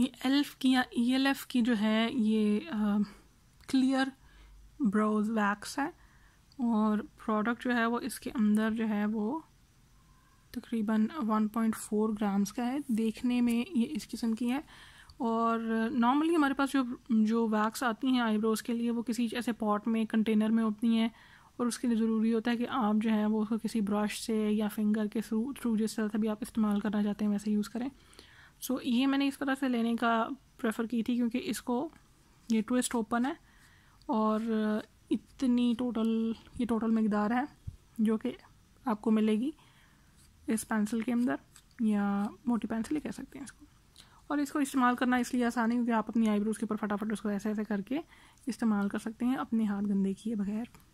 ये एल्फ की या ई e की जो है ये क्लियर ब्राउज वैक्स है और प्रोडक्ट जो है वो इसके अंदर जो है वो तकरीबन 1.4 ग्राम्स का है देखने में ये इस किस्म की है और नॉर्मली हमारे पास जो जो वैक्स आती हैं आईब्रोज़ के लिए वो किसी ऐसे पॉट में कंटेनर में होती हैं और उसके लिए ज़रूरी होता है कि आप जो है वो उसको किसी ब्रश से या फिंगर के थ्रू थ्रू जिस तरह से भी आप इस्तेमाल करना चाहते हैं वैसे यूज़ करें सो ये मैंने इस तरह से लेने का प्रेफर की थी क्योंकि इसको ये ट्विस्ट ओपन है और इतनी टोटल ये टोटल मकदार है जो कि आपको मिलेगी इस पेंसिल के अंदर या मोटी पेंसिल ही कह सकते हैं इसको और इसको इस्तेमाल करना इसलिए आसान है क्योंकि आप अपनी आईब्रोज़ के ऊपर फटाफट उसको ऐसे ऐसे करके इस्तेमाल कर सकते हैं अपने हाथ गंदे किए बगैर